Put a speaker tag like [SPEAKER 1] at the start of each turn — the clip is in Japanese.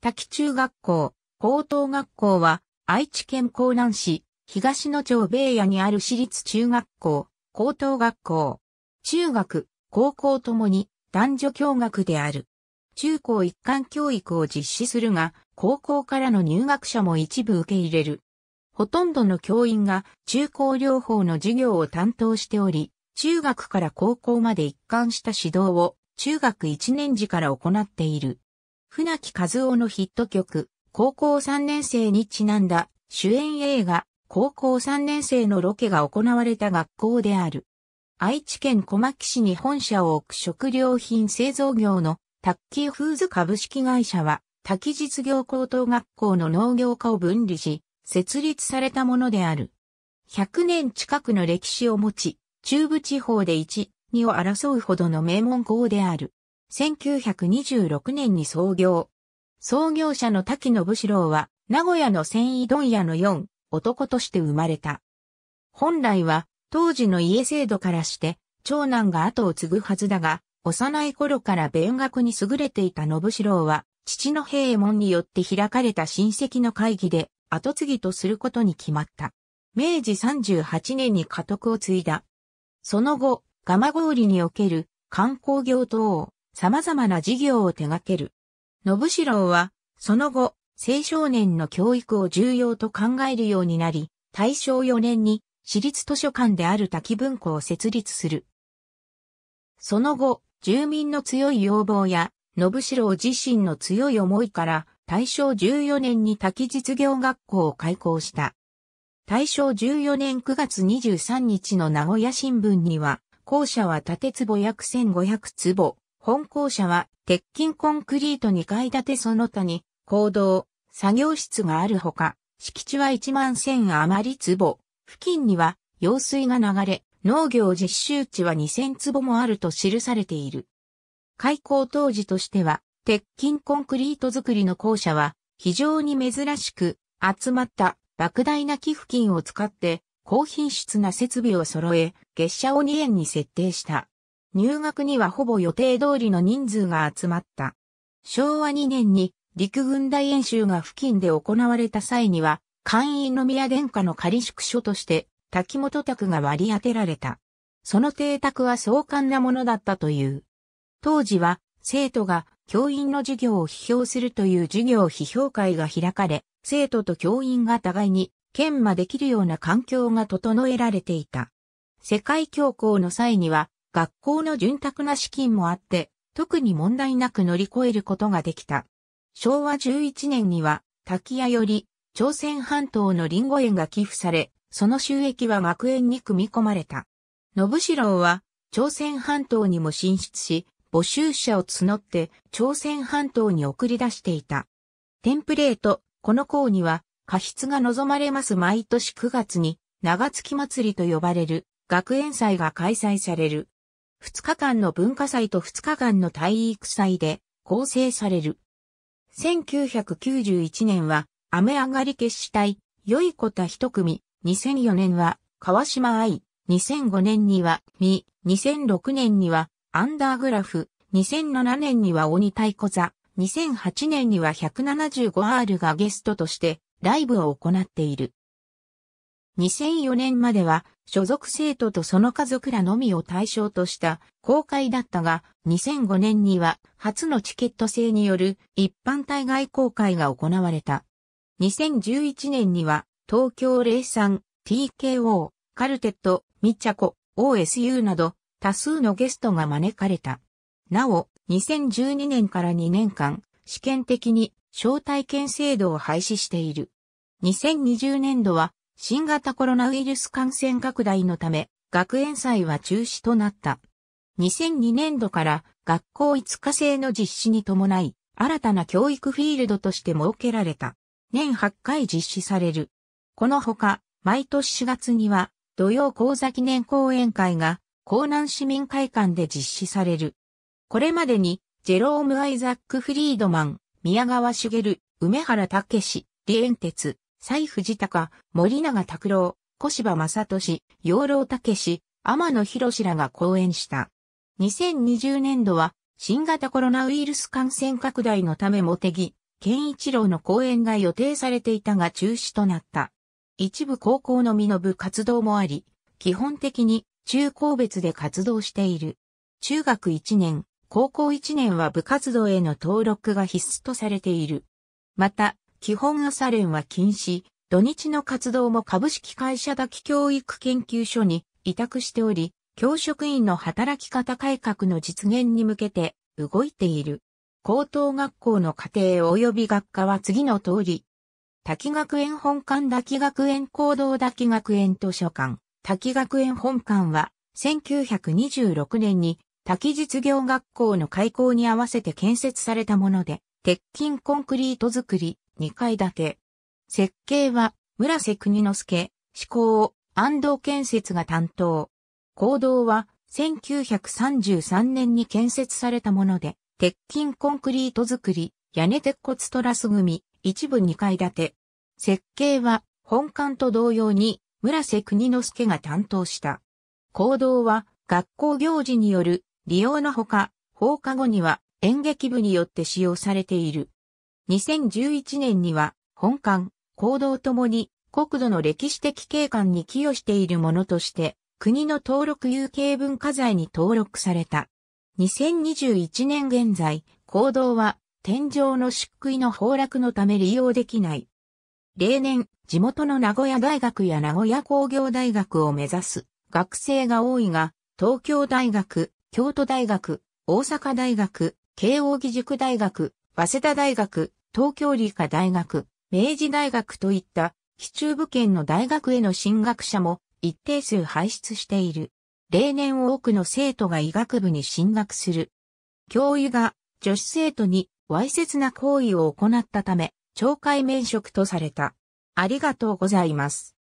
[SPEAKER 1] 滝中学校、高等学校は、愛知県江南市、東野町米屋にある私立中学校、高等学校、中学、高校ともに男女共学である。中高一貫教育を実施するが、高校からの入学者も一部受け入れる。ほとんどの教員が中高療法の授業を担当しており、中学から高校まで一貫した指導を中学1年時から行っている。船木和夫のヒット曲、高校3年生にちなんだ主演映画、高校3年生のロケが行われた学校である。愛知県小牧市に本社を置く食料品製造業のタッキーフーズ株式会社は、滝実業高等学校の農業科を分離し、設立されたものである。100年近くの歴史を持ち、中部地方で1、2を争うほどの名門校である。1926年に創業。創業者の滝信四郎は、名古屋の繊維問屋の4、男として生まれた。本来は、当時の家制度からして、長男が後を継ぐはずだが、幼い頃から勉学に優れていた信四郎は、父の平衛門によって開かれた親戚の会議で、後継ぎとすることに決まった。明治38年に家督を継いだ。その後、蒲郡における観光業等、様々な事業を手掛ける。信四郎は、その後、青少年の教育を重要と考えるようになり、大正4年に私立図書館である滝文庫を設立する。その後、住民の強い要望や、信四郎自身の強い思いから、大正14年に滝実業学校を開校した。大正14年9月23日の名古屋新聞には、校舎は縦坪約1500坪、本校舎は鉄筋コンクリート2階建てその他に、行動、作業室があるほか、敷地は1万1000余り坪。付近には、用水が流れ、農業実習地は2000坪もあると記されている。開校当時としては、鉄筋コンクリート作りの校舎は、非常に珍しく、集まった莫大な寄付金を使って、高品質な設備を揃え、月謝を2円に設定した。入学にはほぼ予定通りの人数が集まった。昭和2年に陸軍大演習が付近で行われた際には、会員の宮殿下の仮宿所として、滝本宅が割り当てられた。その邸宅は壮観なものだったという。当時は、生徒が教員の授業を批評するという授業批評会が開かれ、生徒と教員が互いに研磨できるような環境が整えられていた。世界恐慌の際には、学校の潤沢な資金もあって、特に問題なく乗り越えることができた。昭和11年には、滝屋より、朝鮮半島のリンゴ園が寄付され、その収益は学園に組み込まれた。信四郎は、朝鮮半島にも進出し、募集者を募って、朝鮮半島に送り出していた。テンプレート、この校には、過失が望まれます毎年9月に、長月祭りと呼ばれる、学園祭が開催される。2日間の文化祭と2日間の体育祭で構成される。1991年は、雨上がり決死隊、良い子た一組、2004年は、川島愛、2005年には、み、2006年には、アンダーグラフ、2007年には鬼太鼓座、2008年には 175R がゲストとしてライブを行っている。2004年までは所属生徒とその家族らのみを対象とした公開だったが、2005年には初のチケット制による一般対外公開が行われた。2011年には東京03、TKO、カルテット、ミチャコ、OSU など多数のゲストが招かれた。なお、2012年から2年間、試験的に招待券制度を廃止している。2020年度は新型コロナウイルス感染拡大のため、学園祭は中止となった。2002年度から学校5日制の実施に伴い、新たな教育フィールドとして設けられた。年8回実施される。このほか、毎年4月には、土曜講座記念講演会が、江南市民会館で実施される。これまでに、ジェローム・アイザック・フリードマン、宮川茂、梅原武史、リエンテツ、蔡藤高、森永拓郎、小芝正俊、養老武志、天野博らが講演した。2020年度は、新型コロナウイルス感染拡大のため茂木、健一郎の講演が予定されていたが中止となった。一部高校のみの部活動もあり、基本的に中高別で活動している。中学1年、高校1年は部活動への登録が必須とされている。また、基本朝練は禁止、土日の活動も株式会社滝教育研究所に委託しており、教職員の働き方改革の実現に向けて動いている。高等学校の課程及び学科は次の通り。滝学園本館滝学園行動滝学園図書館。滝学園本館は1926年に滝実業学校の開校に合わせて建設されたもので、鉄筋コンクリート造り、2階建て。設計は、村瀬国之助、施工安藤建設が担当。行動は、1933年に建設されたもので、鉄筋コンクリート作り、屋根鉄骨トラス組、一部2階建て。設計は、本館と同様に、村瀬国之助が担当した。行動は、学校行事による利用のほか、放課後には演劇部によって使用されている。2011年には、本館、行動ともに、国土の歴史的景観に寄与しているものとして、国の登録有形文化財に登録された。2021年現在、行動は、天井の漆喰の崩落のため利用できない。例年、地元の名古屋大学や名古屋工業大学を目指す学生が多いが、東京大学、京都大学、大阪大学、慶応義塾大学、早稲田大学、東京理科大学、明治大学といった、市中部圏の大学への進学者も一定数輩出している。例年多くの生徒が医学部に進学する。教諭が女子生徒にわいせつな行為を行ったため、懲戒免職とされた。ありがとうございます。